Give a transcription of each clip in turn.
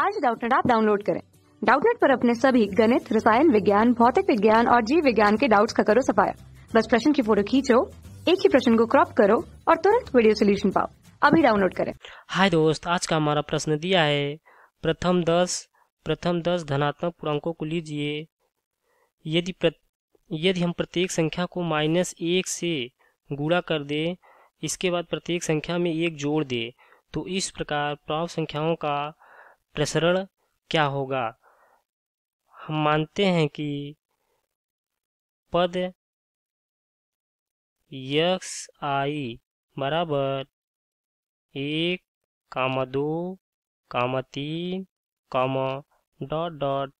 आज डाउटनेट आप डाउनलोड करें डाउटनेट पर अपने सभी गणित रसायन विज्ञान भौतिक विज्ञान और जीव विज्ञान के डाउट्स का करो सफाया बस प्रश्न की फोटो खींचो एक ही प्रश्न को क्रॉप करो और तुरंत वीडियो सोल्यूशन पाओ अभी डाउनलोड करें हाय दोस्त आज का हमारा प्रश्न दिया है प्रथम दस प्रथम दस धनात्मक पूर्णांकों को लीजिए यदि यदि हम प्रत्येक संख्या को माइनस एक से गुणा कर दे इसके बाद प्रत्येक संख्या में एक जोड़ दे तो इस प्रकार प्राप्त संख्याओं का प्रसरण क्या होगा हम मानते हैं कि पद यक्स आई बराबर एक कामा दो कामा तीन कामा डॉट डॉट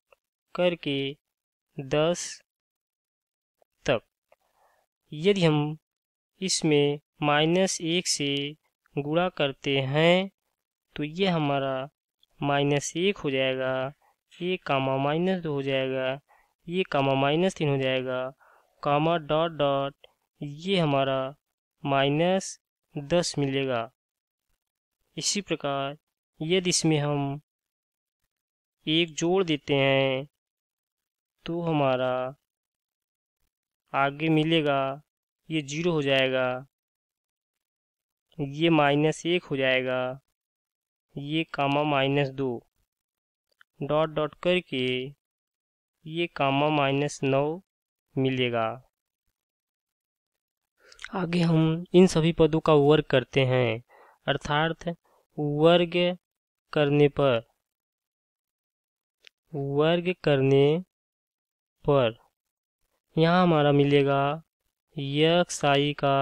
करके दस तक यदि हम इसमें माइनस एक से गुणा करते हैं तो ये हमारा माइनस एक हो जाएगा एक कामा माइनस दो हो जाएगा ये कामा माइनस तीन हो जाएगा कामा डॉट डॉट ये हमारा माइनस दस मिलेगा इसी प्रकार यदि इसमें हम एक जोड़ देते हैं तो हमारा आगे मिलेगा ये जीरो हो जाएगा ये माइनस एक हो जाएगा ये कामा माइनस दो डॉट डॉट करके ये कामा माइनस नौ मिलेगा आगे हम इन सभी पदों का वर्ग करते हैं अर्थात वर्ग करने पर वर्ग करने पर यहाँ हमारा मिलेगा यक्स आई का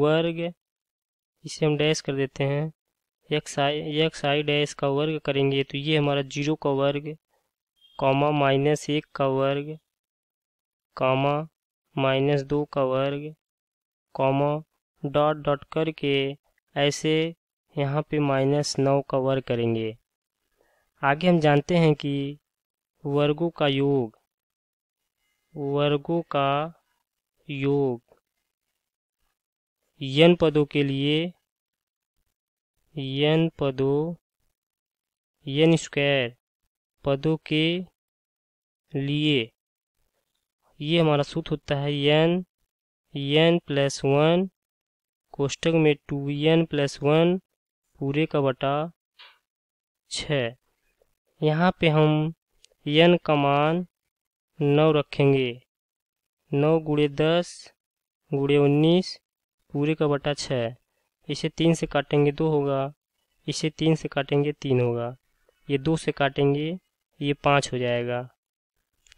वर्ग इसे हम डैश कर देते हैं X I X I dash का वर्ग करेंगे तो ये हमारा जीरो का वर्ग कॉमा माइनस एक का वर्ग कॉमा माइनस दो का वर्ग कॉमा डॉट डॉट करके ऐसे यहाँ पे माइनस नौ का वर्ग करेंगे आगे हम जानते हैं कि वर्गों का योग वर्गों का योग यन पदों के लिए एन पदों एन स्क्वायर पदों के लिए ये हमारा सूत्र होता है एन यन प्लस वन कोष्टक में टू एन प्लस वन पूरे का बटा छ यहाँ पे हम यन का मान नौ रखेंगे नौ गुड़े दस गुड़े उन्नीस पूरे का बटा छः इसे तीन से काटेंगे दो होगा इसे तीन से काटेंगे तीन होगा ये दो से काटेंगे ये पाँच हो जाएगा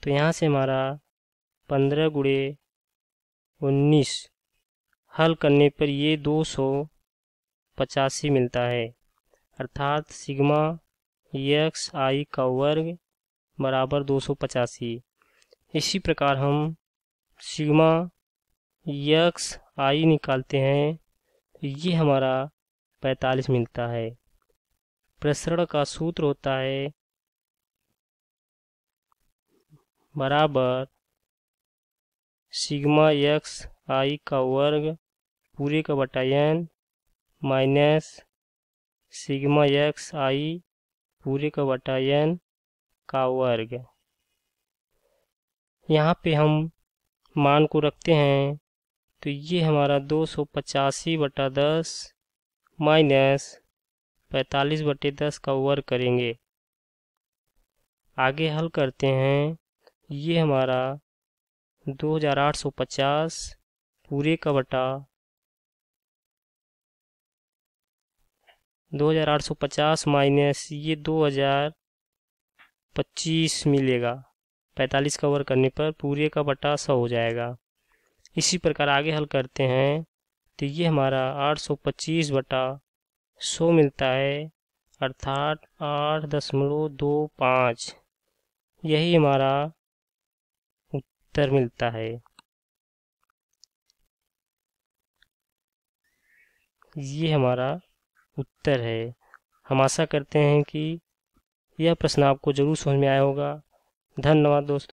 तो यहाँ से हमारा पंद्रह गुड़े उन्नीस हल करने पर ये दो सौ पचासी मिलता है अर्थात सिग्मा यक्स आई का वर्ग बराबर दो सौ पचासी इसी प्रकार हम सिग्मा यक्स आई निकालते हैं ये हमारा 45 मिलता है प्रसरण का सूत्र होता है बराबर सिग्मा एक्स आई का वर्ग पूरे का बटायन माइनस सिग्मा एक्स आई पूरे का बटायन का वर्ग यहाँ पे हम मान को रखते हैं तो ये हमारा दो सौ पचासी बटा दस माइनस पैंतालीस बटे दस का वर्ग करेंगे आगे हल करते हैं ये हमारा दो हजार आठ सौ पचास पूरे का बटा दो हजार आठ सौ पचास माइनस ये दो हजार पच्चीस मिलेगा पैंतालीस का वर्ग करने पर पूरे का बटा सौ हो जाएगा इसी प्रकार आगे हल करते हैं तो ये हमारा 825 बटा सो मिलता है अर्थात आठ दशमलव दो पाँच यही हमारा उत्तर मिलता है ये हमारा उत्तर है हम आशा करते हैं कि यह प्रश्न आपको ज़रूर समझ में आया होगा धन्यवाद दोस्तों